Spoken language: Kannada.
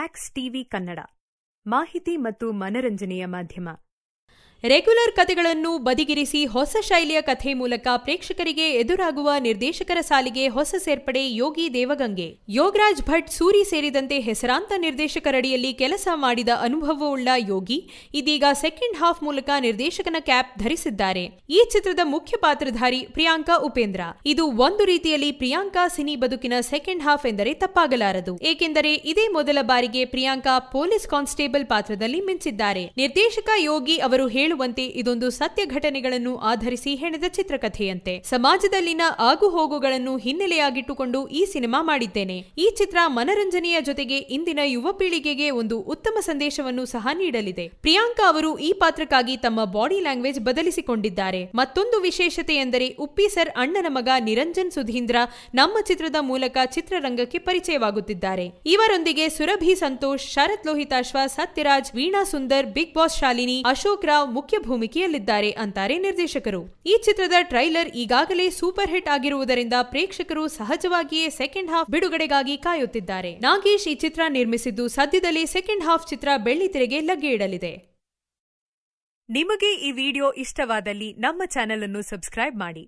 ಆಕ್ಸ್ ಟಿವಿ ಕನ್ನಡ ಮಾಹಿತಿ ಮತ್ತು ಮನರಂಜನೆಯ ಮಾಧ್ಯಮ ರೆಗ್ಯುಲರ್ ಕಥೆಗಳನ್ನು ಬದಿಗಿರಿಸಿ ಹೊಸ ಶೈಲಿಯ ಕಥೆ ಮೂಲಕ ಪ್ರೇಕ್ಷಕರಿಗೆ ಎದುರಾಗುವ ನಿರ್ದೇಶಕರ ಸಾಲಿಗೆ ಹೊಸ ಸೇರ್ಪಡೆ ಯೋಗಿ ದೇವಗಂಗೆ ಯೋಗರಾಜ್ ಭಟ್ ಸೂರಿ ಸೇರಿದಂತೆ ಹೆಸರಾಂತ ನಿರ್ದೇಶಕರಡಿಯಲ್ಲಿ ಕೆಲಸ ಮಾಡಿದ ಅನುಭವವುಳ್ಳ ಯೋಗಿ ಇದೀಗ ಸೆಕೆಂಡ್ ಹಾಫ್ ಮೂಲಕ ನಿರ್ದೇಶಕನ ಕ್ಯಾಪ್ ಧರಿಸಿದ್ದಾರೆ ಈ ಚಿತ್ರದ ಮುಖ್ಯ ಪಾತ್ರಧಾರಿ ಪ್ರಿಯಾಂಕಾ ಉಪೇಂದ್ರ ಇದು ಒಂದು ರೀತಿಯಲ್ಲಿ ಪ್ರಿಯಾಂಕಾ ಸಿನಿ ಬದುಕಿನ ಸೆಕೆಂಡ್ ಹಾಫ್ ಎಂದರೆ ತಪ್ಪಾಗಲಾರದು ಏಕೆಂದರೆ ಇದೇ ಮೊದಲ ಬಾರಿಗೆ ಪ್ರಿಯಾಂಕಾ ಪೊಲೀಸ್ ಕಾನ್ಸ್ಟೇಬಲ್ ಪಾತ್ರದಲ್ಲಿ ಮಿಂಚಿದ್ದಾರೆ ನಿರ್ದೇಶಕ ಯೋಗಿ ಅವರು ಹೇಳುವಂತೆ ಇದೊಂದು ಸತ್ಯ ಘಟನೆಗಳನ್ನು ಆಧರಿಸಿ ಹೆಣೆದ ಚಿತ್ರಕಥೆಯಂತೆ ಸಮಾಜದಲ್ಲಿನ ಆಗುಹೋಗುಗಳನ್ನು ಹಿನ್ನೆಲೆಯಾಗಿಟ್ಟುಕೊಂಡು ಈ ಸಿನಿಮಾ ಮಾಡಿದ್ದೇನೆ ಈ ಚಿತ್ರ ಮನರಂಜನೆಯ ಜೊತೆಗೆ ಇಂದಿನ ಯುವ ಪೀಳಿಗೆಗೆ ಒಂದು ಉತ್ತಮ ಸಂದೇಶವನ್ನು ಸಹ ನೀಡಲಿದೆ ಪ್ರಿಯಾಂಕಾ ಅವರು ಈ ಪಾತ್ರಕ್ಕಾಗಿ ತಮ್ಮ ಬಾಡಿ ಲ್ಯಾಂಗ್ವೇಜ್ ಬದಲಿಸಿಕೊಂಡಿದ್ದಾರೆ ಮತ್ತೊಂದು ವಿಶೇಷತೆ ಎಂದರೆ ಉಪ್ಪಿ ಸರ್ ಅಣ್ಣನ ಮಗ ನಿರಂಜನ್ ಸುಧೀಂದ್ರ ನಮ್ಮ ಚಿತ್ರದ ಮೂಲಕ ಚಿತ್ರರಂಗಕ್ಕೆ ಪರಿಚಯವಾಗುತ್ತಿದ್ದಾರೆ ಇವರೊಂದಿಗೆ ಸುರಭಿ ಸಂತೋಷ್ ಶರತ್ ಲೋಹಿತಾಶ್ವ ಸತ್ಯರಾಜ್ ವೀಣಾ ಸುಂದರ್ ಬಿಗ್ ಬಾಸ್ ಶಾಲಿನಿ ಅಶೋಕ್ ರಾವ್ ಮುಖ್ಯ ಭೂಮಿಕೆಯಲ್ಲಿದ್ದಾರೆ ಅಂತಾರೆ ನಿರ್ದೇಶಕರು ಈ ಚಿತ್ರದ ಟ್ರೈಲರ್ ಈಗಾಗಲೇ ಸೂಪರ್ ಹಿಟ್ ಆಗಿರುವುದರಿಂದ ಪ್ರೇಕ್ಷಕರು ಸಹಜವಾಗಿಯೇ ಸೆಕೆಂಡ್ ಹಾಫ್ ಬಿಡುಗಡೆಗಾಗಿ ಕಾಯುತ್ತಿದ್ದಾರೆ ನಾಗೇಶ್ ಈ ಚಿತ್ರ ನಿರ್ಮಿಸಿದ್ದು ಸದ್ಯದಲ್ಲೇ ಸೆಕೆಂಡ್ ಹಾಫ್ ಚಿತ್ರ ಬೆಳ್ಳಿತೆರೆಗೆ ಲಗ್ಗೆ ಇಡಲಿದೆ ನಿಮಗೆ ಈ ವಿಡಿಯೋ ಇಷ್ಟವಾದಲ್ಲಿ ನಮ್ಮ ಚಾನೆಲ್ ಅನ್ನು ಸಬ್ಸ್ಕ್ರೈಬ್ ಮಾಡಿ